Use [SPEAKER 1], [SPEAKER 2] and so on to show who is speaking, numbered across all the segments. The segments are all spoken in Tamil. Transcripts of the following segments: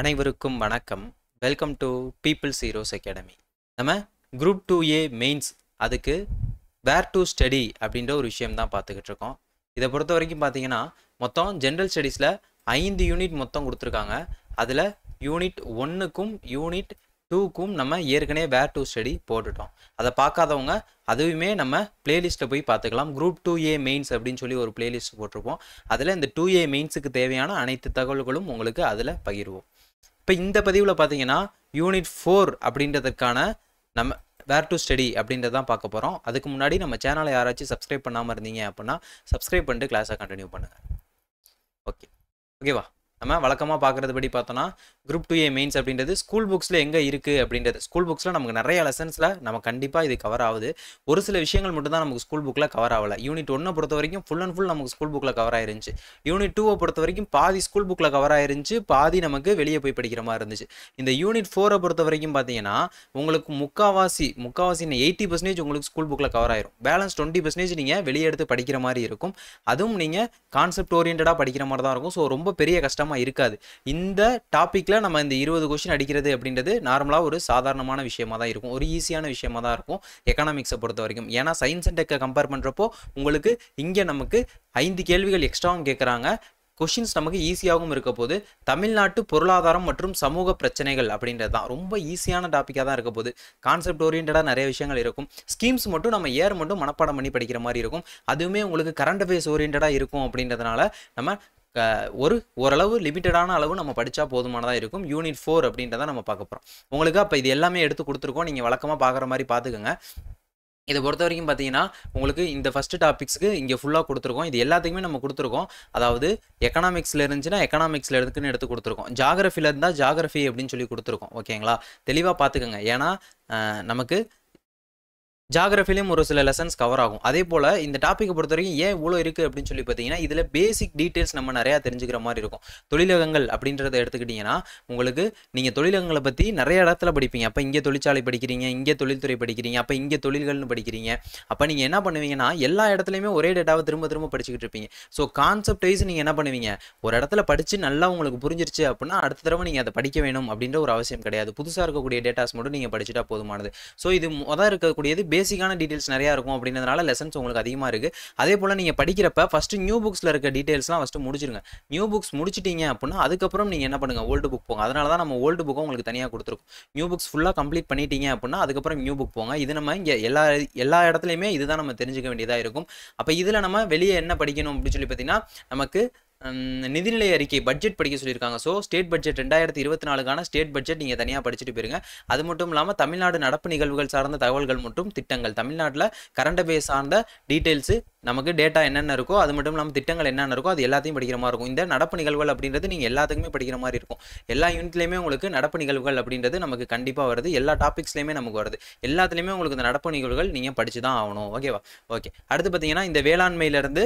[SPEAKER 1] அனைவருக்கும் வணக்கம் welcome to people's heroes academy நம்ம குரூப் டூ ஏ மெயின்ஸ் அதுக்கு வேர் டு ஸ்டடி அப்படின்ற ஒரு விஷயம் தான் பார்த்துக்கிட்டு இருக்கோம் இதை பொறுத்த வரைக்கும் பார்த்தீங்கன்னா மொத்தம் ஜென்ரல் ஸ்டடீஸில் ஐந்து யூனிட் மொத்தம் கொடுத்துருக்காங்க அதில் யூனிட் ஒன்றுக்கும் யூனிட் டூக்கும் நம்ம ஏற்கனவே வேர் டு ஸ்டடி போட்டுட்டோம் அதை பார்க்காதவங்க அதுவுமே நம்ம பிளேலிஸ்ட்டை போய் பார்த்துக்கலாம் குரூப் டூ ஏ மெயின்ஸ் அப்படின்னு சொல்லி ஒரு பிளேலிஸ்ட் போட்டிருப்போம் அதில் இந்த டூ ஏ மெயின்ஸுக்கு தேவையான அனைத்து தகவல்களும் உங்களுக்கு அதில் பகிர்வோம் இப்போ இந்த பதிவில் பார்த்தீங்கன்னா யூனிட் ஃபோர் அப்படின்றதுக்கான நம்ம வேர் டு ஸ்டடி அப்படின்றதான் பார்க்க போகிறோம் அதுக்கு முன்னாடி நம்ம சேனலை யாராச்சும் சப்ஸ்கிரைப் பண்ணாமல் இருந்தீங்க அப்படின்னா சப்ஸ்கிரைப் பண்ணிட்டு கிளாஸை கண்டினியூ பண்ணுங்கள் ஓகே ஓகேவா நம்ம வழக்கமாக பார்க்குறதுபடி பார்த்தோன்னா குரூப் டூ ஏ மெயின்ஸ் அப்படின்றது ஸ்கூல் புக்ஸில் எங்கே இருக்குது அப்படின்றது ஸ்கூல் புக்ஸில் நமக்கு நிறைய லெசன்ஸில் நம்ம கண்டிப்பாக இது கவர் ஆகுது ஒரு சில விஷயங்கள் மட்டும் தான் நமக்கு ஸ்கூல் புக்கில் கவர் ஆகலை யூனிட் ஒன்றை பொறுத்த வரைக்கும் ஃபுல் அண்ட் ஃபுல் நமக்கு ஸ்கூல் புக்கில் கவர் ஆயிருந்துச்சு யூனிட் டூவை பொறுத்த வரைக்கும் பாதி ஸ்கூல் புக்கில் கவர் ஆயிருந்துச்சு பாதி நமக்கு வெளியே போய் படிக்கிற மாதிரி இருந்துச்சு இந்த யூனிட் ஃபோரை பொறுத்த வரைக்கும் பார்த்தீங்கன்னா உங்களுக்கு முக்காவாசி முக்காவாசி எயிட்டி பர்சன்டேஜ் உங்களுக்கு ஸ்கூல் புக்கில் கவர் ஆயிரும் பேலன்ஸ் டுவெண்ட்டி பர்சன்டேஜ் நீங்கள் வெளியே எடுத்து படிக்கிற மாதிரி இருக்கும் அதுவும் நீங்கள் கான்செப்ட் ஓரியன்டாக படிக்கிற மாதிரி தான் இருக்கும் ஸோ ரொம்ப பெரிய கஷ்டமாக கட்டாயமாக இருக்காது இந்த டாப்பிக்கில் நம்ம இந்த இருபது கொஷின் அடிக்கிறது அப்படின்றது நார்மலாக ஒரு சாதாரணமான விஷயமாக தான் இருக்கும் ஒரு ஈஸியான விஷயமாக தான் இருக்கும் எக்கனாமிக்ஸை பொறுத்த வரைக்கும் ஏன்னா சயின்ஸ் அண்ட் டெக்கை கம்பேர் பண்ணுறப்போ உங்களுக்கு இங்கே நமக்கு ஐந்து கேள்விகள் எக்ஸ்ட்ராவும் கேட்குறாங்க கொஷின்ஸ் நமக்கு ஈஸியாகவும் இருக்க போது தமிழ்நாட்டு பொருளாதாரம் மற்றும் சமூக பிரச்சனைகள் அப்படின்றது தான் ரொம்ப ஈஸியான டாப்பிக்காக தான் இருக்க போது கான்செப்ட் ஓரியன்டாக நிறைய விஷயங்கள் இருக்கும் ஸ்கீம்ஸ் மட்டும் நம்ம ஏர் மட்டும் மனப்பாடம் பண்ணி படிக்கிற மாதிரி இருக்கும் அதுவுமே உங்களுக்கு கரண்ட் அஃபேர்ஸ் ஓரியன்டாக இருக்கும் அப்படின்றதுனால நம்ம ஒரு ஓரளவு லிமிட்டடான அளவு நம்ம படித்தா போதுமானதாக இருக்கும் யூனிட் ஃபோர் அப்படின்றத நம்ம பார்க்க போகிறோம் உங்களுக்கு அப்போ இது எல்லாமே எடுத்து கொடுத்துருக்கோம் நீங்கள் வழக்கமாக பார்க்குற மாதிரி பார்த்துக்கோங்க இதை பொறுத்த வரைக்கும் பார்த்தீங்கன்னா உங்களுக்கு இந்த ஃபஸ்ட்டு டாபிக்ஸ்க்கு இங்கே ஃபுல்லாக கொடுத்துருக்கோம் இது எல்லாத்துக்குமே நம்ம கொடுத்துருக்கோம் அதாவது எக்கனாமிக்ஸில் இருந்துச்சுன்னா எக்கனாமிக்ஸில் எடுத்துக்குன்னு எடுத்து கொடுத்துருக்கோம் ஜாகிரஃபியில் இருந்தால் ஜாகிரஃபி அப்படின்னு சொல்லி கொடுத்துருக்கோம் ஓகேங்களா தெளிவாக பார்த்துக்கோங்க ஏன்னா நமக்கு ஜாகிரஃபிலையும் ஒரு சில லெசன்ஸ் கவர் ஆகும் அதே போல் இந்த டாப்பிக்கை பொறுத்த வரைக்கும் ஏன் இவ்வளோ இருக்குது அப்படின்னு சொல்லி பார்த்தீங்கன்னா இதில் பேசிக் டீட்டெயில்ஸ் நம்ம நிறையா தெரிஞ்சுக்கிற மாதிரி இருக்கும் தொழிலகங்கள் அப்படின்றத எடுத்துக்கிட்டிங்கன்னா உங்களுக்கு நீங்கள் தொழிலகங்களை பற்றி நிறைய இடத்துல படிப்பீங்க அப்போ இங்கே தொழிற்சாலை படிக்கிறீங்க இங்கே தொழில்துறை படிக்கிறீங்க அப்போ இங்கே தொழில்கள்னு படிக்கிறீங்க அப்போ நீங்கள் என்ன பண்ணுவீங்கன்னா எல்லா இடத்துலையுமே ஒரே டேட்டாவை திரும்ப திரும்ப படிச்சுக்கிட்டு இருப்பீங்க ஸோ கான்செப்ட் வைஸ் நீங்கள் என்ன பண்ணுவீங்க ஒரு இடத்துல படித்து நல்லா உங்களுக்கு புரிஞ்சிருச்சு அப்படின்னா அடுத்த தடவை நீங்கள் அதை படிக்க வேணும் அப்படின்ற ஒரு அவசியம் கிடையாது புதுசாக இருக்கக்கூடிய டேட்டாஸ் மட்டும் நீங்கள் படிச்சுட்டா போதுமானது ஸோ இது மொதல் இருக்கக்கூடியது பேசிக்கான டீட்டெயில்ஸ் நிறையா இருக்கும் அப்படின்றதுனால லெசன்ஸ் உங்களுக்கு அதிகமாக இருக்குது அதே போல் நீங்கள் படிக்கிறப்ப ஃபஸ்ட்டு நியூ புக்ஸில் இருக்க டீட்டெயில்ஸ்லாம் ஃபஸ்ட்டு முடிச்சிருங்க நியூ புக்ஸ் முடிச்சிட்டிங்க அப்படின்னா அதுக்கப்புறம் நீங்கள் என்ன பண்ணுங்கள் ஓல்டு புக் போங்க அதனால தான் நம்ம ஓல்டு புக்கும் உங்களுக்கு தனியாக கொடுத்துருக்கோம் நியூ புக்ஸ் ஃபுல்லாக கம்ப்ளீட் பண்ணிட்டீங்க அப்படின்னா அதுக்கப்புறம் நியூ புக் போங்க இது நம்ம இங்கே எல்லா எல்லா இடத்துலையுமே இதுதான் நம்ம தெரிஞ்சுக்க வேண்டியதாக இருக்கும் அப்போ இதில் நம்ம வெளியே என்ன படிக்கணும் அப்படின்னு சொல்லி பார்த்தீங்கன்னா நமக்கு நிதிநிலை அறிக்கை பட்ஜெட் படிக்க சொல்லியிருக்காங்க ஸோ ஸ்டேட் பட்ஜெட் ரெண்டாயிரத்தி இருபத்தி நாலுக்கான ஸ்டேட் பட்ஜெட் நீங்கள் தனியாக படிச்சுட்டு போயிருங்க அது மட்டும் இல்லாமல் தமிழ்நாடு நடப்பு நிகழ்வுகள் சார்ந்த தகவல்கள் மற்றும் திட்டங்கள் தமிழ்நாட்டில் கரண்ட் அஃபேர்ஸ் சார்ந்த டீட்டெயில்ஸு நமக்கு டேட்டா என்னென்ன இருக்கோ அது மட்டும் இல்லாமல் திட்டங்கள் என்னென்ன இருக்கோ அது எல்லாத்தையும் படிக்கிற மாதிரி இருக்கும் இந்த நடப்பு நிகழ்வுகள் அப்படின்றது நீங்கள் எல்லாத்துக்குமே படிக்கிற மாதிரி இருக்கும் எல்லா யூனிட்லேயுமே உங்களுக்கு நடப்பு நிகழ்வுகள் அப்படின்றது நமக்கு கண்டிப்பாக வருது எல்லா டாபிக்ஸ்லையுமே நமக்கு வருது எல்லாத்துலேயுமே உங்களுக்கு இந்த நடப்பு நிகழ்வுகள் நீங்கள் படித்து தான் ஆகணும் ஓகேவா ஓகே அடுத்து பார்த்தீங்கன்னா இந்த வேளாண்மையிலேருந்து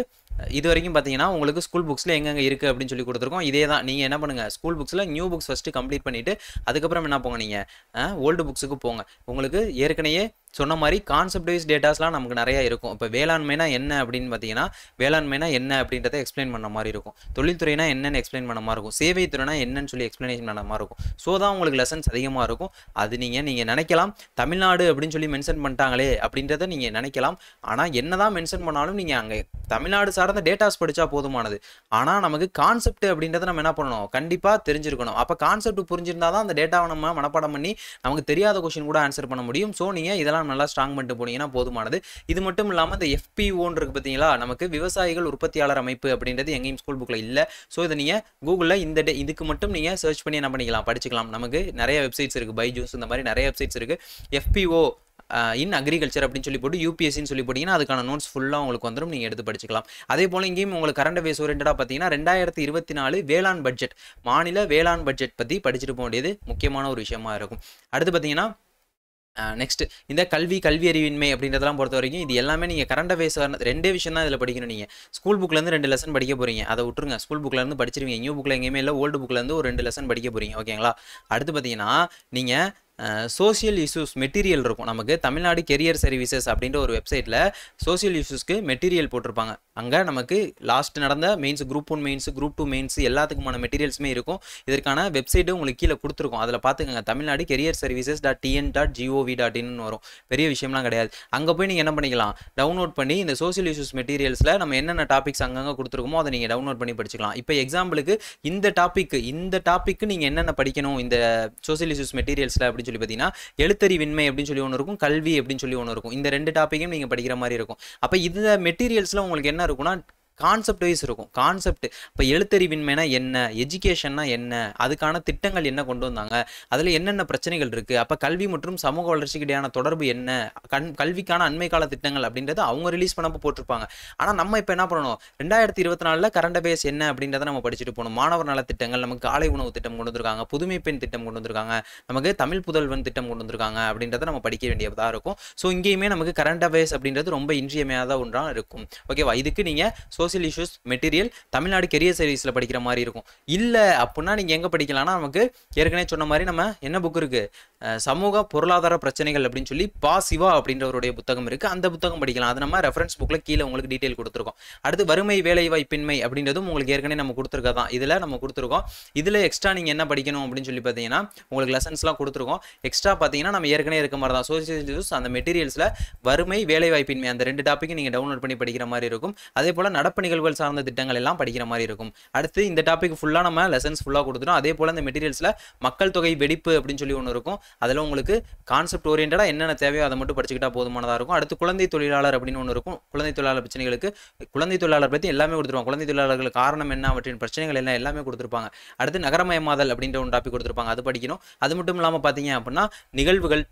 [SPEAKER 1] இது வரைக்கும் பார்த்தீங்கன்னா உங்களுக்கு ஸ்கூல் புக்ஸில் எங்கெங்கே இருக்குது அப்படின்னு சொல்லி கொடுத்துருக்கோம் இதே தான் நீங்கள் என்ன பண்ணுங்கள் ஸ்கூல் புக்ஸில் நியூ புக்ஸ் ஃபஸ்ட்டு கம்ப்ளீட் பண்ணிவிட்டு அதுக்கப்புறம் என்ன போங்க நீங்கள் ஓல்டு புக்ஸுக்கு போங்க உங்களுக்கு ஏற்கனவே சொன்ன மாதிரி கான்செப்ட் வைஸ் டேட்டாஸ்லாம் நமக்கு நிறையா இருக்கும் இப்போ வேளாண்மைனா என்ன அப்படின்னு பார்த்தீங்கன்னா வேளாண்மைனா என்ன அப்படின்றத எக்ஸ்பிளைன் பண்ண மாதிரி இருக்கும் தொழில்துறைனா என்னென்னு எக்ஸ்பிளைன் பண்ண மாதிரி இருக்கும் சேவை துறைனா என்னன்னு சொல்லி எக்ஸ்ப்ளனேஷன் பண்ண மாதிரி இருக்கும் ஸோ தான் உங்களுக்கு லெசன்ஸ் அதிகமாக இருக்கும் அது நீங்கள் நீங்கள் நினைக்கலாம் தமிழ்நாடு அப்படின்னு சொல்லி மென்ஷன் பண்ணிட்டாங்களே அப்படின்றத நீங்கள் நினைக்கலாம் ஆனால் என்ன தான் மென்ஷன் பண்ணாலும் நீங்கள் அங்கே தமிழ்நாடு சார்ந்த டேட்டாஸ் படித்தா போதுமானது ஆனால் நமக்கு கான்செப்ட் அப்படின்றத நம்ம என்ன பண்ணணும் கண்டிப்பாக தெரிஞ்சிருக்கணும் அப்போ கான்செப்ட் புரிஞ்சிருந்தால் தான் அந்த டேட்டாவை நம்ம மனப்பாடம் பண்ணி நமக்கு தெரியாத கொஷின் கூட ஆன்சர் பண்ண முடியும் ஸோ நீங்கள் இதெல்லாம் நல்லா ஸ்ட்ராங் பண்ணிட்டு போனீங்கன்னா போதுமானது இது மட்டும் இல்லாமல் இந்த எஃபிஓன்னு இருக்கு பார்த்தீங்களா நமக்கு விவசாயிகள் உற்பத்தியாளர் அமைப்பு அப்படின்றது எங்கேயும் ஸ்கூல் புக்கில் இல்லை ஸோ இதை நீங்கள் கூகுளில் இந்த டே இதுக்கு மட்டும் நீங்கள் சர்ச் பண்ணி என்ன பண்ணிக்கலாம் படிச்சுக்கலாம் நமக்கு நிறைய வெப்சைட்ஸ் இருக்குது பைஜூஸ் இந்த மாதிரி நிறைய வெப்சைட்ஸ் இருக்குது எஃபிஓ இன் அக்ரிகல்ச்சர் அப்படின்னு சொல்லி போட்டு யூபிஎஸ்சின்னு சொல்லி போட்டிங்கன்னா அதுக்கான நோட்ஸ் ஃபுல்லாக உங்களுக்கு வந்துடும் நீங்கள் எடுத்து படிச்சுக்கலாம் அதே போல் இங்கேயும் உங்களுக்கு கரண்ட் அஃபேர்ஸ் ஓரியன்டாக பார்த்தீங்கன்னா ரெண்டாயிரத்தி இருபத்தி நாலு வேளாண் பட்ஜெட் மாநில வேளாண் பட்ஜெட் பற்றி படிச்சுட்டு போக வேண்டியது முக்கியமான ஒரு விஷயமா இருக்கும் அடுத்து பார்த்தீங்கன்னா நெக்ஸ்ட் இந்த கல்வி கல்வி அறிவின்மை அப்படின்றதெல்லாம் பொறுத்த வரைக்கும் இது எல்லாமே நீங்கள் கரண்ட் அஃபேர்ஸ் ரெண்டே விஷயம் தான் இதில் படிக்கணும் நீங்கள் ஸ்கூல் புக்லேருந்து ரெண்டு லெசன் படிக்க போகிறீங்க அதை விட்டுருங்க ஸ்கூல் புக்லேருந்து படிச்சிருவீங்க நியூ புக்கில் எங்கேயுமே இல்லை ஓல்டு புக்லேருந்து ஒரு ரெண்டு லெசன் படிக்க போகிறீங்க ஓகேங்களா அடுத்து பார்த்தீங்கன்னா நீங்கள் சோசியல் இஷ்யூஸ் மெட்டீரியல் இருக்கும் நமக்கு தமிழ்நாடு கெரியர் சர்வீசஸ் அப்படின்ற ஒரு வெப்சைட்டில் சோசியல் இஷ்யூஸ்க்கு மெட்டீரியல் போட்டிருப்பாங்க அங்கே நமக்கு லாஸ்ட் நடந்த mains group one mains group two mains எல்லாத்துக்குமான மெட்டீரியல்ஸுமே இருக்கும் இதற்கான வெப்சைட்டும் உங்களுக்கு கீழே கொடுத்துருக்கோம் அதில் பார்த்துக்கோங்க Tamil Nadu career services dot TN dot GOV dot in வரும் பெரிய விஷயம்லாம் கிடையாது அங்கே போய் நீங்கள் என்ன பண்ணிக்கலாம் டவுன்லோட் பண்ணி இந்த சோசியல் இஷ்யூஸ் மெட்டீரியல்ஸில் நம்ம என்னென்ன டாபிக்ஸ் அங்கங்கே கொடுத்துருக்கோமோ அதை நீங்கள் டவுன்லோட் பண்ணி படிச்சுக்கலாம் இப்போ எக்ஸாம்பிளுக்கு இந்த டாப்பிக்கு இந்த டாப்பிக்கு நீங்கள் என்னென்ன படிக்கணும் இந்த சோசியல் இஷ்யூஸ் மெட்டீரியல்ஸில் அப்படின்னு சொல்லி பார்த்தீங்கன்னா எழுத்தறிவின்மை அப்படின்னு சொல்லி ஒன்று இருக்கும் கல்வி அப்படின்னு சொல்லி ஒன்று இருக்கும் இந்த ரெண்டு டாப்பிக்கையும் நீங்கள் படிக்கிற மாதிரி இருக்கும் அப்போ இந்த மெட்டீரியல்ஸில் உங்களுக்கு என்ன இருக்குன்னா கான்செப்ட் வைஸ் இருக்கும் கான்செப்ட் இப்போ எழுத்தறிவின்மைனா என்ன எஜுகேஷன்னா என்ன அதுக்கான திட்டங்கள் என்ன கொண்டு வந்தாங்க அதில் என்னென்ன பிரச்சனைகள் இருக்குது அப்போ கல்வி மற்றும் சமூக வளர்ச்சிக்கு இடையான தொடர்பு என்ன கண் கல்விக்கான அண்மை கால திட்டங்கள் அப்படின்றத அவங்க ரிலீஸ் பண்ணப்போ போட்டிருப்பாங்க ஆனால் நம்ம இப்போ என்ன பண்ணணும் ரெண்டாயிரத்தி இருபத்தி நாலில் கரண்ட் அபேஸ் என்ன அப்படின்றத நம்ம படிச்சுட்டு போகணும் மாணவர் நலத்திட்டங்கள் நமக்கு காலை உணவு திட்டம் கொண்டு வந்திருக்காங்க புதுமை பெண் திட்டம் கொண்டு வந்திருக்காங்க நமக்கு தமிழ் புதல்வன் திட்டம் கொண்டு வந்திருக்காங்க அப்படின்றத நம்ம படிக்க வேண்டியதாக இருக்கும் ஸோ இங்கேயுமே நமக்கு கரண்ட் அபேர்ஸ் அப்படின்றது ரொம்ப இன்றியமையாத ஒன்றாக இருக்கும் ஓகேவா இதுக்கு நீங்கள் social issues material Tamil Nadu career சர்வீஸில் படிக்கிற மாதிரி இருக்கும் இல்லை அப்படின்னா நீங்கள் எங்கே படிக்கலாம்னா நமக்கு ஏற்கனவே சொன்ன மாதிரி நம்ம என்ன புக் இருக்குது சமூக பொருளாதார பிரச்சனைகள் அப்படின்னு சொல்லி பா சிவா அப்படின்றவருடைய புத்தகம் இருக்குது அந்த புத்தகம் படிக்கலாம் அது நம்ம ரெஃபரன்ஸ் புக்கில் கீழே உங்களுக்கு டீட்டெயில் கொடுத்துருக்கோம் அடுத்து வறுமை வேலைவாய்ப்பின்மை அப்படின்றதும் உங்களுக்கு ஏற்கனவே நம்ம கொடுத்துருக்கா தான் இதில் நம்ம கொடுத்துருக்கோம் இதில் எக்ஸ்ட்ரா நீங்கள் என்ன படிக்கணும் அப்படின்னு சொல்லி பார்த்தீங்கன்னா உங்களுக்கு லெசன்ஸ்லாம் கொடுத்துருக்கோம் எக்ஸ்ட்ரா பார்த்தீங்கன்னா நம்ம ஏற்கனவே இருக்க மாதிரி தான் சோசியல் இஷ்யூஸ் அந்த மெட்டீரியல்ஸில் வறுமை வேலைவாய்ப்பின்மை அந்த ரெண்டு டாப்பிக்கும் நீங்கள் டவுன்லோட் பண்ணி படிக்கிற மாதிரி இருக்கும் அதே போல் நடப்பு சிறப்பு நிகழ்வுகள் சார்ந்த திட்டங்கள் எல்லாம் படிக்கிற மாதிரி இருக்கும் அடுத்து இந்த டாபிக் ஃபுல்லாக நம்ம லெசன்ஸ் ஃபுல்லாக கொடுத்துடும் அதே போல் அந்த மெட்டீரியல்ஸில் மக்கள் தொகை வெடிப்பு அப்படின்னு சொல்லி ஒன்று இருக்கும் அதில் உங்களுக்கு கான்செப்ட் ஓரியன்டாக என்னென்ன தேவையோ அதை மட்டும் படிச்சுக்கிட்டா போதுமானதாக இருக்கும் அடுத்து குழந்தை தொழிலாளர் அப்படின்னு ஒன்று இருக்கும் குழந்தை தொழிலாளர் பிரச்சனைகளுக்கு குழந்தை தொழிலாளர் பற்றி எல்லாமே கொடுத்துருவாங்க குழந்தை தொழிலாளர்கள் காரணம் என்ன அவற்றின் பிரச்சனைகள் எல்லாம் எல்லாமே கொடுத்துருப்பாங்க அடுத்து நகரமயமாதல் அப்படின்ற ஒரு டாபிக் கொடுத்துருப்பாங்க அது படிக்கணும் அது மட்டும் இல்லாமல் பார்த்தீங்க அப்படின்னா நிகழ்வுகள்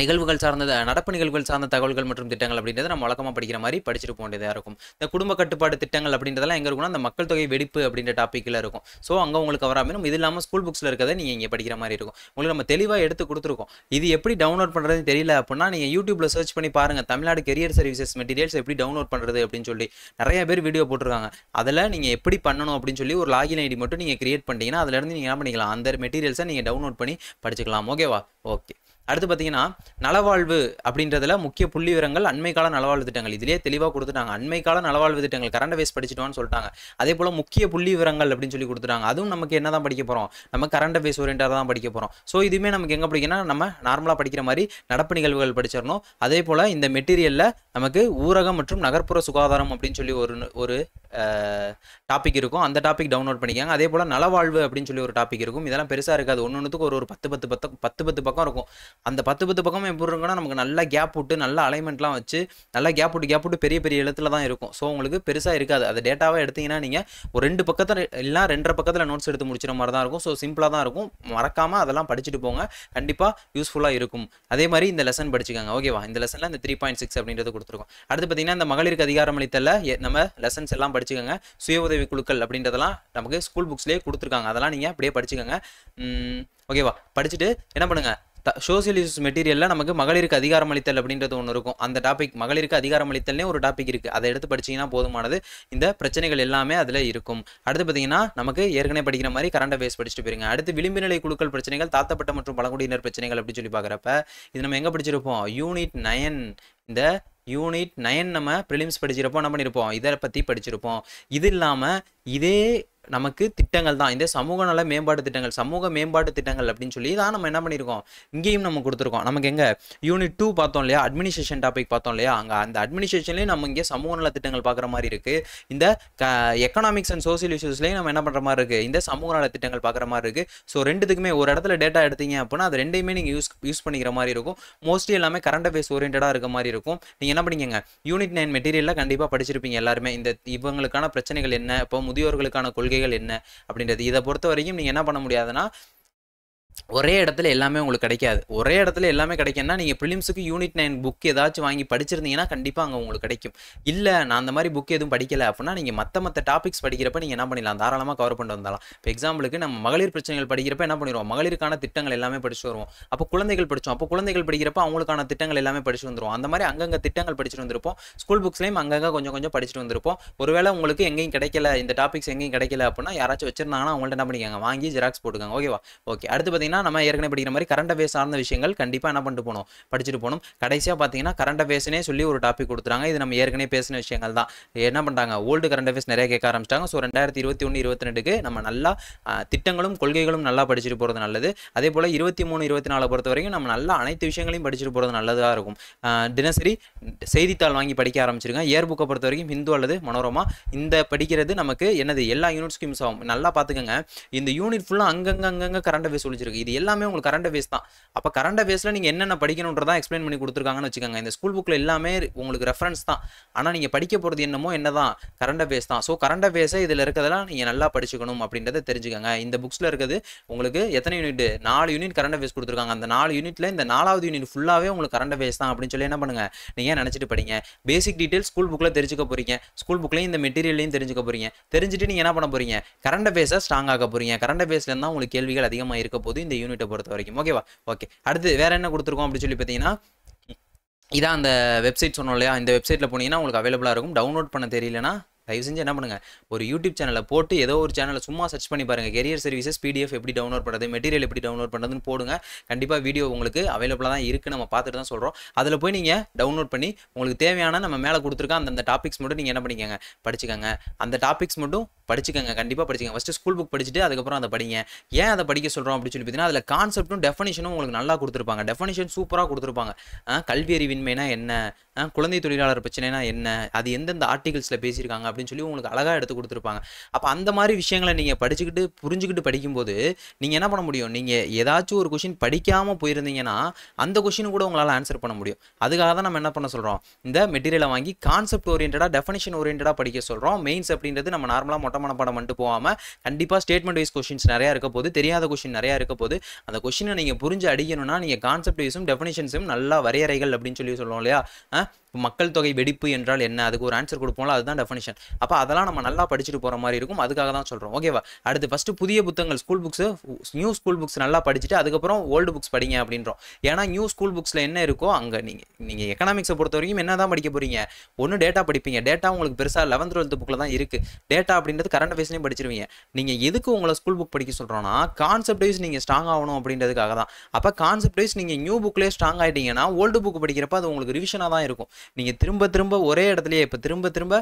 [SPEAKER 1] நிகழ்வுகள் சார்ந்த நடப்பு நிகழ்வுகள் சார்ந்த தகவல்கள் மற்றும் திட்டங்கள் அப்படின்றது நம்ம வழக்கமாக படிக்கிற மாதிரி படிச்சுட்டு வேண்டியதாக இருக்கும் இந்த குடும்ப கட்டுப்பாடு திட்டங்கள் அப்படின்றதெல்லாம் எங்கே இருக்கும்னா அந்த மக்கள் தொகை வெடிப்பு அப்படின்ற டாப்பிக்கில் இருக்கும் ஸோ அங்கே உங்களுக்கு வராமல் இது இல்லாமல் ஸ்கூல் புக்ஸில் இருக்கிறத நீங்கள் இங்கே படிக்கிற மாதிரி இருக்கும் உங்களுக்கு நம்ம தெளிவாக எடுத்து கொடுத்துருக்கோம் இது எப்படி டவுன்லோட் பண்ணுறதுன்னு தெரியல அப்படின்னா நீங்கள் யூடியூப்பில் சர்ச் பண்ணி பாருங்கள் தமிழ்நாடு கெரியர் சர்வீசஸ் மெட்டீரியல்ஸ் எப்படி டவுன்லோட் பண்ணுறது அப்படின்னு சொல்லி நிறைய பேர் வீடியோ போட்டிருக்காங்க அதில் நீங்கள் எப்படி பண்ணணும் அப்படின்னு சொல்லி ஒரு லாகின் ஐடி மட்டும் நீங்கள் கிரியேட் பண்ணிட்டீங்கன்னா அதிலேருந்து நீங்கள் என்ன பண்ணிக்கலாம் அந்த மெட்டீரியல்ஸை நீங்கள் டவுன்லோட் பண்ணி படிச்சுக்கலாம் ஓகேவா ஓகே அடுத்து பார்த்தீங்கன்னா நலவாழ்வு அப்படின்றதுல முக்கிய புள்ளி விவரங்கள் அண்மை கால நலவாழ்வு திட்டங்கள் இதிலே தெளிவாக கொடுத்துட்டாங்க அண்மை கால நலவாழ்வு திட்டங்கள் கரண்ட் அஃபேர்ஸ் படிச்சிட்டோம்னு சொல்லிட்டாங்க அதே போல் முக்கிய புள்ளி விவரங்கள் அப்படின்னு சொல்லி கொடுத்துட்டாங்க அதுவும் நமக்கு என்ன தான் படிக்க போகிறோம் நம்ம கரண்ட் அஃபேர்ஸ் ஓரியண்டாக தான் படிக்க போகிறோம் ஸோ இதுவுமே நமக்கு எங்கே படிக்கணும்னா நம்ம நார்மலாக படிக்கிற மாதிரி நடப்பு நிகழ்வுகள் படிச்சிடணும் அதே போல் இந்த மெட்டீரியலில் நமக்கு ஊரகம் மற்றும் நகர்ப்புற சுகாதாரம் அப்படின்னு சொல்லி ஒரு ஒரு டாபிக் இருக்கும் அந்த டாபிக் டவுன்லோட் பண்ணிக்காங்க அதே போல் நலவாழ்வு அப்படின்னு சொல்லி ஒரு டாபிக் இருக்கும் இதெல்லாம் பெருசாக இருக்காது ஒன்று ஒன்றுத்துக்கு ஒரு ஒரு பத்து பத்து பத்து பத்து பத்து பக்கம் இருக்கும் அந்த பத்து பத்து பக்கமும் எப்படி இருக்குன்னா நமக்கு நல்லா கேப் விட்டு நல்ல அலைன்மெண்ட்லாம் வச்சு நல்லா கேப் விட்டு கேப் விட்டு பெரிய பெரிய இடத்துல தான் இருக்கும் ஸோ உங்களுக்கு பெருசாக இருக்காது அதை டேட்டாவாக எடுத்திங்கன்னா நீங்கள் ஒரு ரெண்டு பக்கத்தில் இல்லைன்னா ரெண்டரை பக்கத்தில் நோட்ஸ் எடுத்து முடிச்சுற மாதிரி தான் இருக்கும் ஸோ சிம்பிளாக தான் இருக்கும் மறக்காமல் அதெல்லாம் படிச்சுட்டு போங்க கண்டிப்பாக யூஸ்ஃபுல்லாக இருக்கும் அதே மாதிரி இந்த லெசன் படிச்சுக்காங்க ஓகேவா இந்த லெசனில் இந்த த்ரீ பாயிண்ட் சிக்ஸ் அப்படின்றது கொடுத்துருக்கோம் அடுத்து பார்த்தீங்கன்னா இந்த மகளிருக்கு அளித்தல நம்ம லெசன்ஸ் எல்லாம் படிச்சுக்கோங்க சுய உதவி குழுக்கள் அப்படின்றதெல்லாம் நமக்கு ஸ்கூல் புக்ஸ்லேயே கொடுத்துருக்காங்க அதெல்லாம் நீங்கள் அப்படியே படிச்சுக்கோங்க ஓகேவா படிச்சுட்டு என்ன பண்ணுங்கள் சோசியலிஸ்ட் மெட்டீரியலில் நமக்கு மகளிருக்கு அதிகாரமளித்தல் அப்படின்றது ஒன்று இருக்கும் அந்த டாபிக் மகளிருக்கு அதிகாரமளித்தல்னே ஒரு டாபிக் இருக்குது அதை எடுத்து படிச்சிங்கன்னா போதுமானது இந்த பிரச்சனைகள் எல்லாமே அதில் இருக்கும் அடுத்து பார்த்தீங்கன்னா நமக்கு ஏற்கனவே படிக்கிற மாதிரி கரண்ட் அஃபேர்ஸ் படிச்சுட்டு போயிருங்க அடுத்து விளிம்பு நிலை குழுக்கள் பிரச்சனைகள் தாத்தப்பட்ட மற்றும் பழங்குடியினர் பிரச்சனைகள் அப்படின்னு சொல்லி பார்க்குறப்ப இது நம்ம எங்கே படிச்சிருப்போம் யூனிட் நயன் இந்த யூனிட் நயன் நம்ம ப்ரிலிம்ஸ் படிச்சிருப்போம் என்ன பண்ணியிருப்போம் இதை பற்றி படிச்சிருப்போம் இது இல்லாமல் இதே நமக்கு திட்டங்கள் தான் இந்த சமூக நல மேம்பாட்டு திட்டங்கள் சமூக மேம்பாட்டு திட்டங்கள் அப்படின்னு சொல்லி தான் நம்ம என்ன பண்ணியிருக்கோம் இங்கேயும் நம்ம கொடுத்துருக்கோம் நமக்கு எங்கே யூனிட் டூ பார்த்தோம் இல்லையா அட்மினிஸ்ட்ரேஷன் டாபிக் பார்த்தோம் இல்லையா அங்கே அந்த அட்மினிஸ்ட்ரேஷன்லேயும் நம்ம இங்கே சமூக நல திட்டங்கள் பார்க்குற மாதிரி இருக்குது இந்த க எக்கனாமிக்ஸ் அண்ட் சோசியல் இஷ்யூஸ்லேயும் நம்ம என்ன பண்ணுற மாதிரி இருக்குது இந்த சமூக நல திட்டங்கள் பார்க்குற மாதிரி இருக்குது ஸோ ரெண்டுத்துக்குமே ஒரு இடத்துல டேட்டா எடுத்தீங்க அப்படின்னா அது ரெண்டையுமே நீங்கள் யூஸ் யூஸ் பண்ணிக்கிற மாதிரி இருக்கும் மோஸ்ட்லி எல்லாமே கரண்ட் அஃபேர்ஸ் ஓரியன்டாக இருக்க மாதிரி இருக்கும் நீங்கள் என்ன பண்ணிக்கங்க யூனிட் நைன் மெட்டீரியலில் கண்டிப்பாக படிச்சிருப்பீங்க எல்லாருமே இந்த இவங்களுக்கான பிரச்சனைகள் என்ன இப்போ முதியோர்களுக்கான கொள்கை முறைகள் என்ன அப்படின்றது இதை பொறுத்த வரைக்கும் நீங்கள் என்ன பண்ண முடியாதுன்னா ஒரே இடத்துல எல்லாமே உங்களுக்கு கிடைக்காது ஒரே இடத்துல எல்லாமே கிடைக்கும்னா நீங்கள் ஃபிலிம்ஸுக்கு யூனிட் நைன் புக் ஏதாச்சும் வாங்கி படிச்சிருந்தீங்கன்னா கண்டிப்பாக அங்கே உங்களுக்கு கிடைக்கும் இல்லை நான் அந்த மாதிரி புக் எதுவும் படிக்கலை அப்படின்னா நீங்கள் மற்ற மற்ற டாபிக்ஸ் படிக்கிறப்ப நீங்கள் என்ன பண்ணிடலாம் தாராளமாக கவர் பண்ணிட்டு வந்தாலும் இப்போ எக்ஸாம்பிளுக்கு நம்ம மகளிர் பிரச்சனைகள் படிக்கிறப்ப என்ன பண்ணிடுவோம் மகளிருக்கான திட்டங்கள் எல்லாமே படிச்சு வருவோம் அப்போ குழந்தைகள் படித்தோம் அப்போ குழந்தைகள் படிக்கிறப்ப அவங்களுக்கான திட்டங்கள் எல்லாமே படிச்சு வந்துடுவோம் அந்த மாதிரி அங்கங்கே திட்டங்கள் படிச்சுட்டு வந்திருப்போம் ஸ்கூல் புக்ஸ்லேயும் அங்கங்கே கொஞ்சம் கொஞ்சம் படிச்சுட்டு வந்திருப்போம் ஒருவேளை உங்களுக்கு எங்கேயும் கிடைக்கல இந்த டாபிக்ஸ் எங்கேயும் கிடைக்கல அப்படின்னா யாராச்சும் வச்சிருந்தாங்கன்னா அவங்கள்ட்ட என்ன பண்ணிக்கோங்க வாங்கி ஜெராக்ஸ் போட்டுக்காங்க ஓகேவா ஓகே அடுத்து பார்த்தீங்கன்னா நம்ம ஏற்கனவே படிக்கிற மாதிரி கரண்ட் அஃபேர்ஸ் சார்ந்த விஷயங்கள் கண்டிப்பாக என்ன பண்ணிட்டு போகணும் படிச்சுட்டு போகணும் கடைசியாக பார்த்தீங்கன்னா கரண்ட் அஃபேர்ஸ்னே சொல்லி ஒரு டாபிக் கொடுத்துறாங்க இது நம்ம ஏற்கனவே பேசின விஷயங்கள் தான் என்ன பண்ணுறாங்க ஓல்டு கரண்ட் அஃபேர்ஸ் நிறைய கேட்க ஆரம்பிச்சிட்டாங்க ஸோ ரெண்டாயிரத்தி இருபத்தி ஒன்று இருபத்தி ரெண்டுக்கு நம்ம நல்லா திட்டங்களும் கொள்கைகளும் நல்லா படிச்சுட்டு போகிறது நல்லது அதே போல் இருபத்தி மூணு இருபத்தி நாலு பொறுத்த வரைக்கும் நம்ம நல்லா அனைத்து விஷயங்களையும் படிச்சுட்டு போகிறது நல்லதாக இருக்கும் தினசரி செய்தித்தாள் வாங்கி படிக்க ஆரம்பிச்சிருக்கேன் இயர் புக்கை பொறுத்த வரைக்கும் ஹிந்து அல்லது மனோரமா இந்த படிக்கிறது நமக்கு என்னது எல்லா யூனிட் ஸ்கீம்ஸ் ஆகும் நல்லா பார்த்துக்கோங்க இந்த யூனிட் ஃபுல்லாக அங்கங்கே அங்கங்கே கரண்ட் அஃபேர்ஸ் ஒழிச்சிருக்கு இருக்கு இது எல்லாமே உங்களுக்கு கரண்ட் அஃபேர்ஸ் தான் அப்போ கரண்ட் அஃபேர்ஸில் நீங்கள் என்னென்ன படிக்கணுன்றதான் எக்ஸ்பிளைன் பண்ணி கொடுத்துருக்காங்கன்னு வச்சுக்கோங்க இந்த ஸ்கூல் புக்கில் எல்லாமே உங்களுக்கு ரெஃபரன்ஸ் தான் ஆனால் நீங்கள் படிக்க போகிறது என்னமோ என்ன தான் கரண்ட் அஃபேர்ஸ் தான் ஸோ கரண்ட் அஃபேர்ஸை இதில் இருக்கிறதெல்லாம் நீங்கள் நல்லா படிச்சுக்கணும் அப்படின்றத தெரிஞ்சுக்கோங்க இந்த புக்ஸில் இருக்குது உங்களுக்கு எத்தனை யூனிட் நாலு யூனிட் கரண்ட் அஃபேர்ஸ் கொடுத்துருக்காங்க அந்த நாலு யூனிட்டில் இந்த நாலாவது யூனிட் ஃபுல்லாகவே உங்களுக்கு கரண்ட் அஃபேர்ஸ் தான் அப்படின்னு சொல்லி என்ன பண்ணுங்கள் நீங்கள் நினச்சிட்டு படிங்க பேசிக் டீட்டெயில் ஸ்கூல் புக்கில் தெரிஞ்சுக்க போகிறீங்க ஸ்கூல் புக்லையும் இந்த மெட்டீரியல்லையும் தெரிஞ்சுக்க போகிறீங்க தெரிஞ்சுட்டு நீங்கள் என்ன பண்ண போறீங்க கரண்ட் அஃபேர்ஸை ஸ்ட்ராங் ஆக போகிறீங்க கரண்ட் அஃபேர்ஸ்ல தான் உங்களுக்கு கேள்விகள் அதிகமாக இருக்க போது இந்த யூனிட்டை பொறுத்த வரைக்கும் ஓகேவா ஓகே அடுத்து வேற என்ன கொடுத்துருக்கோம் அப்படின்னு சொல்லி பார்த்தீங்கன்னா இதான் அந்த வெப்சைட் சொன்னோம் இல்லையா இந்த வெப்சைட்டில் போனீங்கன்னா உங்களுக்கு அவைலபிளாக இருக்கும் டவுன்லோட் பண்ண தெரியலனா தயவு செஞ்சு என்ன பண்ணுங்க ஒரு யூடியூப் சேனலில் போட்டு ஏதோ ஒரு சேனலை சும்மா சர்ச் பண்ணி பாருங்கள் கெரியர் சர்வீசஸ் பிடிஎஃப் எப்படி டவுன்லோட் பண்ணுறது மெட்டீரியல் எப்படி டவுன்லோட் பண்ணுறதுன்னு போடுங்க கண்டிப்பாக வீடியோ உங்களுக்கு அவைலபிளாக தான் இருக்குது நம்ம பார்த்துட்டு தான் சொல்கிறோம் அதில் போய் நீங்கள் டவுன்லோட் பண்ணி உங்களுக்கு தேவையான நம்ம மேலே கொடுத்துருக்க அந்தந்த டாபிக்ஸ் மட்டும் நீங்கள் என்ன பண்ணிக்கோங்க படிச்சுக்கோங்க அந்த டாபிக்ஸ் மட்டும் படிச்சுக்கோங்க கண்டிப்பாக படிச்சுக்கங்க ஃபஸ்ட்டு ஸ்கூல் புக் படிச்சுட்டு அதுக்கப்புறம் அதை படிங்க ஏன் அதை படிக்க சொல்கிறோம் அப்படின்னு சொல்லி பார்த்தீங்கன்னா அதில் கான்செப்ட்டும் டெஃபினேஷனும் உங்களுக்கு நல்லா கொடுத்துருப்பாங்க டெஃபினேஷன் சூப்பராக கொடுத்துருப்பாங்க கல்வி அறிவின்மைனா என்ன குழந்தை தொழிலாளர் பிரச்சனைனா என்ன அது எந்தெந்த ஆர்டிகல்ஸில் பேசியிருக்காங்க அப்படின்னு சொல்லி உங்களுக்கு அழகாக எடுத்து கொடுத்துருப்பாங்க அப்போ அந்த மாதிரி விஷயங்களை நீங்கள் படிச்சுக்கிட்டு புரிஞ்சுக்கிட்டு படிக்கும்போது நீங்கள் என்ன பண்ண முடியும் நீங்கள் ஏதாச்சும் ஒரு கொஷின் படிக்காமல் போயிருந்தீங்கன்னா அந்த கொஷினு கூட உங்களால் ஆன்சர் பண்ண முடியும் அதுக்காக தான் நம்ம என்ன பண்ண சொல்கிறோம் இந்த மெட்டீரியலை வாங்கி கான்செப்ட் ஓரியன்டாக டெஃபனிஷன் ஓரியன்டாக படிக்க சொல்கிறோம் மெயின்ஸ் அப்படின்றது நம்ம நார்மலாக மொட்டை மனப்பாடம் மட்டும் போகாமல் கண்டிப்பாக ஸ்டேட்மெண்ட் வைஸ் கொஷின்ஸ் நிறையா இருக்க போது தெரியாத கொஷின் நிறையா இருக்க போது அந்த கொஷினை நீங்கள் புரிஞ்சு அடிக்கணும்னா நீங்கள் கான்செப்ட் வைஸும் டெஃபினேஷன்ஸும் நல்லா வரையறைகள் அப்படின்னு சொல்லி சொல்லுவோம் இல்லையா இப்போ மக்கள் தொகை வெடிப்பு என்றால் என்ன அதுக்கு ஒரு ஆன்சர் கொடுப்போம்ல அதுதான் டெஃபினிஷன் அப்போ அதெல்லாம் நம்ம நல்லா படிச்சுட்டு போகிற மாதிரி இருக்கும் அதுக்காக தான் சொல்கிறோம் ஓகேவா அடுத்து ஃபஸ்ட்டு புதிய புத்தகங்கள் school books new school books நல்லா படிச்சுட்டு அதுக்கப்புறம் ஓல்டு புக்ஸ் படிங்க அப்படின்றோம் ஏன்னா நியூ ஸ்கூல் புக்ஸில் என்ன இருக்கோ அங்கே நீங்கள் நீங்கள் எக்கனாமிக்ஸை பொறுத்த வரைக்கும் என்ன தான் படிக்க போகிறீங்க ஒன்று டேட்டா படிப்பீங்க டேட்டா உங்களுக்கு பெருசாக லெவன்த் டுவெல்த் புக்கில் தான் இருக்குது டேட்டா அப்படின்றது கரண்ட் அஃபேர்ஸ்லையும் படிச்சிருவீங்க நீங்கள் எதுக்கு உங்களை ஸ்கூல் புக் படிக்க சொல்கிறோன்னா கான்செப்ட் வைஸ் நீங்கள் ஸ்ட்ராங் ஆகணும் அப்படின்றதுக்காக தான் அப்போ கான்செப்ட் வைஸ் நீங்கள் நியூ புக்லேயே ஸ்ட்ராங் ஆகிட்டீங்கன்னா ஓல்டு புக் படிக்கிறப்ப அது உங்களுக்கு ரிவிஷனாக தான் இருக்கும் நீங்கள் திரும்ப திரும்ப ஒரே இடத்துலையே இப்போ திரும்ப திரும்ப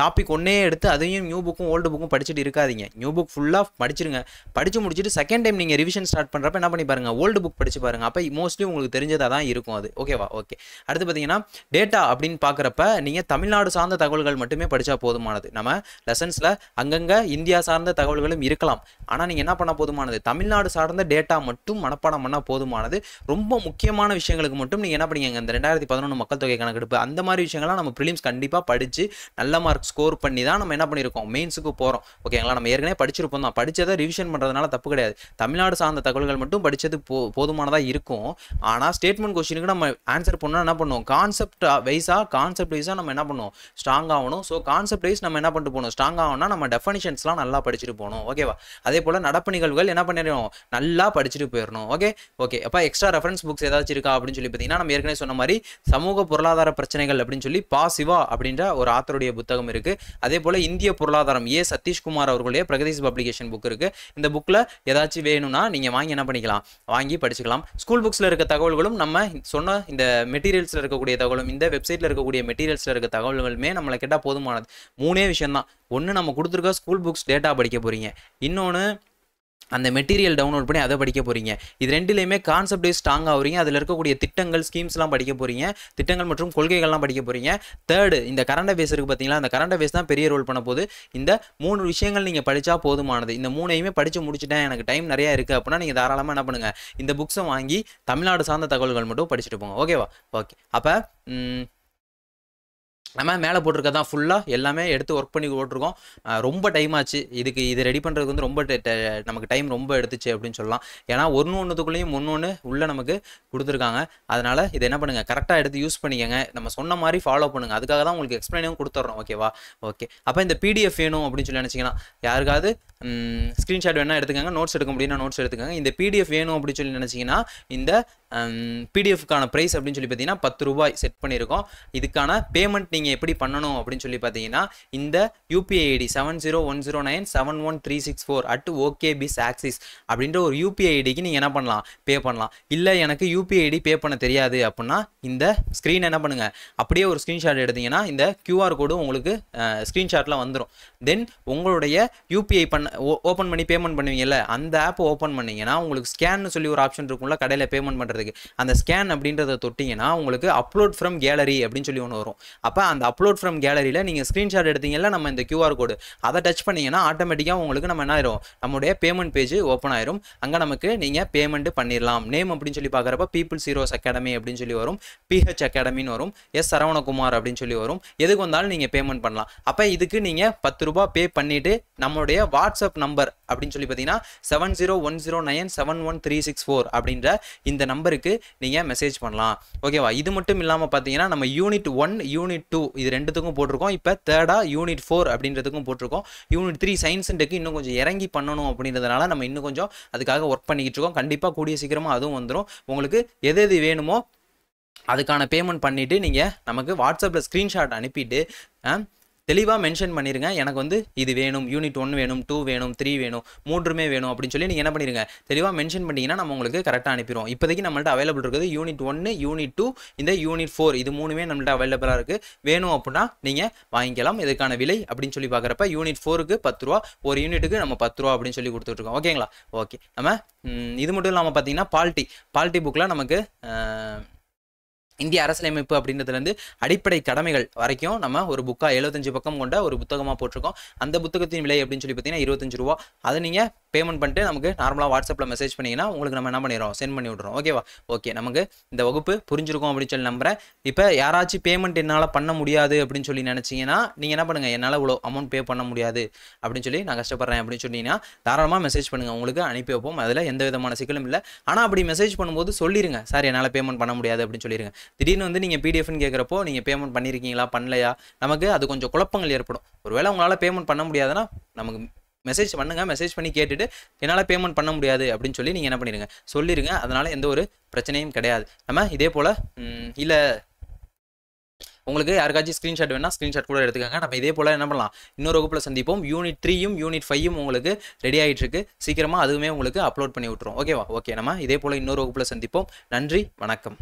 [SPEAKER 1] டாபிக் ஒன்றே எடுத்து அதையும் நியூ புக்கும் ஓல்டு புக்கும் படிச்சுட்டு இருக்காதிங்க நியூ புக் ஃபுல்லாக படிச்சிருங்க படித்து முடிச்சுட்டு செகண்ட் டைம் நீங்கள் ரிவிஷன் ஸ்டார்ட் பண்ணுறப்ப என்ன பண்ணி பாருங்கள் ஓல்டு புக் படிச்சு பாருங்கள் அப்போ மோஸ்ட்லி உங்களுக்கு தெரிஞ்சதாக தான் இருக்கும் அது ஓகேவா ஓகே அடுத்து பார்த்தீங்கன்னா டேட்டா அப்படின்னு பார்க்குறப்ப நீங்கள் தமிழ்நாடு சார்ந்த தகவல்கள் மட்டுமே படித்தா போதுமானது நம்ம லெசன்ஸில் அங்கங்கே இந்தியா சார்ந்த தகவல்களும் இருக்கலாம் ஆனால் நீங்கள் என்ன பண்ண போதுமானது தமிழ்நாடு சார்ந்த டேட்டா மட்டும் மனப்பாடம் பண்ணால் போதுமானது ரொம்ப முக்கியமான விஷயங்களுக்கு மட்டும் நீங்கள் என்ன பண்ணீங்க இந்த ரெண்டாயிரத்தி பதினொன்று மக்கள் தொகை கணக்கெடுப்பு அந்த மாதிரி விஷயங்கள்லாம் நம்ம ப்ரிலிம்ஸ் கண்டிப்பாக படித்து நல்ல மார்க் ஸ்கோர் பண்ணி தான் நம்ம என்ன பண்ணியிருக்கோம் மெயின்ஸுக்கு போகிறோம் ஓகேங்களா நம்ம ஏற்கனவே படிச்சிருப்போம் தான் படித்ததை ரிவிஷன் பண்ணுறதுனால தப்பு கிடையாது தமிழ்நாடு சார்ந்த தகவல்கள் மட்டும் படித்தது போ போதுமானதாக இருக்கும் ஆனால் ஸ்டேட்மெண்ட் கொஸ்டினுக்கு நம்ம ஆன்சர் பண்ணால் என்ன பண்ணுவோம் கான்செப்ட் வைஸாக கான்செப்ட் வைஸாக நம்ம என்ன பண்ணுவோம் ஸ்ட்ராங் ஆகணும் ஸோ கான்செப்ட் வைஸ் நம்ம என்ன பண்ணிட்டு போகணும் ஸ்ட்ராங் ஆகணும்னா நம்ம டெஃபனிஷன்ஸ்லாம் நல்லா படிச்சுட்டு போகணும் ஓகேவா அதே போல் நடப்பு நிகழ்வுகள் என்ன பண்ணிடணும் நல்லா படிச்சுட்டு போயிடணும் ஓகே ஓகே அப்போ எக்ஸ்ட்ரா ரெஃபரன்ஸ் புக்ஸ் ஏதாச்சும் இருக்கா அப்படின்னு சொல்லி பார்த்தீங்கன்னா நம்ம ஏற்கனவே சொன்ன மாதிரி சமூக பொருளாதார பொருளாதார பிரச்சனைகள் அப்படின்னு சொல்லி பா சிவா அப்படின்ற ஒரு ஆத்தருடைய புத்தகம் இருக்குது அதே போல் இந்திய பொருளாதாரம் ஏ சதீஷ்குமார் அவர்களுடைய பிரகதீஷ் பப்ளிகேஷன் புக் இருக்குது இந்த புக்கில் ஏதாச்சும் வேணும்னா நீங்கள் வாங்கி என்ன பண்ணிக்கலாம் வாங்கி படிச்சுக்கலாம் ஸ்கூல் புக்ஸில் இருக்க தகவல்களும் நம்ம சொன்ன இந்த மெட்டீரியல்ஸில் இருக்கக்கூடிய தகவலும் இந்த வெப்சைட்டில் இருக்கக்கூடிய மெட்டீரியல்ஸில் இருக்க தகவல்களுமே நம்மளை கேட்டால் போதுமானது மூணே விஷயம் தான் ஒன்று நம்ம கொடுத்துருக்க ஸ்கூல் புக்ஸ் டேட்டா படிக்க போகிறீங்க இன்னொன்று அந்த மெட்டீரியல் டவுன்லோட் பண்ணி அதை படிக்க போகிறீங்க இது ரெண்டுலேயுமே கான்செப்ட் ஸ்ட்ராங் ஆகுறீங்க அதில் இருக்கக்கூடிய திட்டங்கள் ஸ்கீம்ஸ்லாம் படிக்க போகிறீங்க திட்டங்கள் மற்றும் கொள்கைகள்லாம் படிக்க போகிறீங்க தேர்டு இந்த கரண்ட் அஃபேஸ் இருக்குது பார்த்தீங்களா அந்த கரண்ட் அஃபேஸ் தான் பெரிய ரோல் பண்ண போது இந்த மூணு விஷயங்கள் நீங்கள் படித்தா போதுமானது இந்த மூணையுமே படித்து முடிச்சுட்டேன் எனக்கு டைம் நிறையா இருக்குது அப்படின்னா நீங்கள் தாராளமாக என்ன பண்ணுங்கள் இந்த புக்ஸை வாங்கி தமிழ்நாடு சார்ந்த தகவல்கள் மட்டும் படிச்சுட்டு போங்க ஓகேவா ஓகே அப்போ நம்ம மேலே தான் ஃபுல்லாக எல்லாமே எடுத்து ஒர்க் பண்ணி போட்டிருக்கோம் ரொம்ப டைம் ஆச்சு இதுக்கு இது ரெடி பண்ணுறதுக்கு வந்து ரொம்ப நமக்கு டைம் ரொம்ப எடுத்துச்சு அப்படின்னு சொல்லலாம் ஏன்னா ஒன்று ஒன்றுத்துக்குள்ளேயும் ஒன்று உள்ளே நமக்கு கொடுத்துருக்காங்க அதனால் இதை என்ன பண்ணுங்கள் கரெக்டாக எடுத்து யூஸ் பண்ணிக்கோங்க நம்ம சொன்ன மாதிரி ஃபாலோ பண்ணுங்கள் அதுக்காக தான் உங்களுக்கு எக்ஸ்பிளைனும் கொடுத்துட்றோம் ஓகேவா ஓகே அப்போ இந்த பிடிஎஃப் வேணும் அப்படின்னு சொல்லி நினச்சிக்கலாம் யாருக்காவது ஸ்க்ரீன்ஷாட் வேணால் எடுத்துக்கோங்க நோட்ஸ் எடுக்க முடியும்னா நோட்ஸ் எடுத்துக்கோங்க இந்த பிடிஎஃப் வேணும் அப்படின்னு சொல்லி நினச்சிங்கன்னா இந்த பிடிஎஃப்க்கான ப்ரைஸ் அப்படின்னு சொல்லி பார்த்தீங்கன்னா பத்து ரூபாய் செட் பண்ணியிருக்கோம் இதுக்கான பேமெண்ட் நீங்கள் எப்படி பண்ணணும் அப்படின்னு சொல்லி பார்த்தீங்கன்னா இந்த UPI ID seven zero one zero nine seven one three six four at okay biz axis அப்படின்ற ஒரு யூபிஐ ஐடிக்கு நீங்கள் என்ன பண்ணலாம் பே பண்ணலாம் இல்லை எனக்கு யூபிஐ ஐடி பே பண்ண தெரியாது அப்படின்னா இந்த ஸ்க்ரீன் என்ன பண்ணுங்கள் அப்படியே ஒரு ஸ்க்ரீன்ஷாட் எடுத்தீங்கன்னா இந்த கியூஆர் கோடு உங்களுக்கு ஸ்க்ரீன்ஷாட்டில் வந்துடும் தென் உங்களுடைய யூபிஐ பண்ண ஓப்பன் பண்ணி பேமெண்ட் பண்ணுவீங்கல்ல அந்த ஆப் ஓப்பன் பண்ணிங்கன்னா உங்களுக்கு ஸ்கேன் சொல்லி ஒரு ஆப்ஷன் இருக்கும்ல கடையில் பேமெண்ட் பண்ணுறதுக்கு அந்த ஸ்கேன் அப்படின்றத தொட்டிங்கன்னா உங்களுக்கு அப்லோட் ஃப்ரம் கேலரி அப்படின்னு சொல்லி ஒன்று வரும் அப்போ அந்த அப்லோட் ஃப்ரம் கேலரியில் நீங்கள் ஸ்க்ரீன்ஷாட் எடுத்தீங்கல்ல நம்ம இந்த கியூஆர் கோடு அதை டச் பண்ணிங்கன்னா ஆட்டோமேட்டிக்காக உங்களுக்கு நம்ம என்ன ஆயிரும் நம்முடைய பேமெண்ட் பேஜ் ஓப்பன் ஆயிரும் அங்கே நமக்கு நீங்கள் பேமெண்ட் பண்ணிடலாம் நேம் அப்படின்னு சொல்லி பார்க்குறப்ப பீப்புள்ஸ் ஹீரோஸ் அகாடமி அப்படின்னு சொல்லி வரும் பிஹெச் அகாடமின்னு வரும் எஸ் சரவணகுமார் அப்படின்னு சொல்லி வரும் எதுக்கு வந்தாலும் நீங்கள் பேமெண்ட் பண்ணலாம் அப்போ இதுக்கு நீங்கள் பத்து ரூபா பே பண்ணிவிட்டு நம்மளுடைய வாட்ஸ்அப் நம்பர் அப்படின்னு சொல்லி பார்த்தீங்கன்னா seven zero one zero nine seven one three six four அப்படின்ற இந்த நம்பருக்கு நீங்கள் மெசேஜ் பண்ணலாம் ஓகேவா இது மட்டும் இல்லாமல் பார்த்தீங்கன்னா நம்ம யூனிட் ஒன் யூனிட் டூ இது ரெண்டுத்துக்கும் போட்டிருக்கோம் இப்போ தேர்டாக யூனிட் ஃபோர் அப்படின்றதுக்கும் போட்டிருக்கோம் யூனிட் த்ரீ சயின்ஸ் இன்னும் கொஞ்சம் இறங்கி பண்ணணும் அப்படின்றதுனால நம்ம இன்னும் கொஞ்சம் அதுக்காக ஒர்க் பண்ணிக்கிட்டு இருக்கோம் கண்டிப்பாக கூடிய சீக்கிரமாக அதுவும் வந்துடும் உங்களுக்கு எது எது வேணுமோ அதுக்கான பேமெண்ட் பண்ணிவிட்டு நீங்கள் நமக்கு வாட்ஸ்அப்பில் ஸ்க்ரீன்ஷாட் அனுப்பிட்டு தெளிவாக மென்ஷன் பண்ணிடுங்க எனக்கு வந்து இது வேணும் யூனிட் ஒன் வேணும் டூ வேணும் த்ரீ வேணும் மூன்றுமே வேணும் அப்படின்னு சொல்லி நீங்கள் என்ன பண்ணிடுங்க தெளிவாக மென்ஷன் பண்ணிங்கன்னா நம்ம உங்களுக்கு கரெக்டாக அனுப்பிடுவோம் இப்போதைக்கு நம்மள்கிட்ட அவைலபிள் இருக்குது யூனிட் ஒன்று யூனிட் டூ இந்த யூனிட் ஃபோர் இது மூணுமே நம்மள்கிட்ட அவைலபிளாக இருக்குது வேணும் அப்படின்னா நீங்கள் வாங்கிக்கலாம் இதுக்கான விலை அப்படின்னு சொல்லி பார்க்குறப்ப யூனிட் ஃபோருக்கு பத்து ரூபா ஒரு யூனிட்டுக்கு நம்ம பத்து ரூபா அப்படின்னு சொல்லி கொடுத்துட்ருக்கோம் ஓகேங்களா ஓகே நம்ம இது மட்டும் இல்லாமல் பார்த்தீங்கன்னா பால்ட்டி பால்ட்டி புக்கில் நமக்கு இந்திய அரசியலமைப்பு அப்படின்றதுலேருந்து அடிப்படை கடமைகள் வரைக்கும் நம்ம ஒரு புக்காக எழுபத்தஞ்சு பக்கம் கொண்ட ஒரு புத்தகமாக போட்டிருக்கோம் அந்த புத்தகத்தின் விலை அப்படின்னு சொல்லி பார்த்தீங்கன்னா இருபத்தஞ்சு ரூபா அதை நீங்கள் பேமெண்ட் பண்ணிட்டு நமக்கு நார்மலாக வாட்ஸ்அப்பில் மெசேஜ் பண்ணிங்கன்னா உங்களுக்கு நம்ம என்ன பண்ணிடுறோம் சென்ட் பண்ணி விட்றோம் ஓகேவா ஓகே நமக்கு இந்த வகுப்பு புரிஞ்சிருக்கும் அப்படின்னு சொல்லி நம்புகிறேன் இப்போ யாராச்சும் பேமெண்ட் என்னால் பண்ண முடியாது அப்படின்னு சொல்லி நினச்சிங்கன்னா நீங்கள் என்ன பண்ணுங்கள் என்னால் இவ்வளோ அமௌண்ட் பே பண்ண முடியாது அப்படின்னு சொல்லி நான் கஷ்டப்படுறேன் அப்படின்னு சொன்னீங்கன்னா தாராளமாக மெசேஜ் பண்ணுங்கள் உங்களுக்கு அனுப்பி வைப்போம் அதில் எந்த விதமான சிக்கலும் இல்லை ஆனால் அப்படி மெசேஜ் பண்ணும்போது சொல்லிடுங்க சார் என்னால் பேமெண்ட் பண்ண முடியாது அப்படின்னு சொல்லிடுங்க திடீர்னு வந்து நீங்கள் பிடிஎஃப்னு கேட்குறப்போ நீங்கள் பேமெண்ட் பண்ணியிருக்கீங்களா பண்ணலையா நமக்கு அது கொஞ்சம் குழப்பங்கள் ஏற்படும் ஒருவேளை உங்களால் பேமெண்ட் பண்ண முடியாதுன்னா நமக்கு மெசேஜ் பண்ணுங்கள் மெசேஜ் பண்ணி கேட்டுட்டு என்னால் பேமெண்ட் பண்ண முடியாது அப்படின்னு சொல்லி நீங்கள் என்ன பண்ணிடுங்க சொல்லிடுங்க அதனால் எந்த ஒரு பிரச்சனையும் கிடையாது நம்ம இதே போல் இல்லை உங்களுக்கு யாருக்காச்சும் ஸ்க்ரீன்ஷாட் வேணா ஸ்க்ரீன்ஷாட் கூட எடுத்துக்காங்க நம்ம இதே போல் என்ன பண்ணலாம் இன்னொரு வகுப்பில் சந்திப்போம் யூனிட் த்ரீயும் யூனிட் ஃபைவும் உங்களுக்கு ரெடி ஆகிட்டு இருக்கு சீக்கிரமாக அதுவுமே உங்களுக்கு அப்லோட் பண்ணி விட்டுரும் ஓகேவா ஓகே நம்ம இதே போல் இன்னொரு வகுப்பில் சந்திப்போம் நன்றி வணக்கம்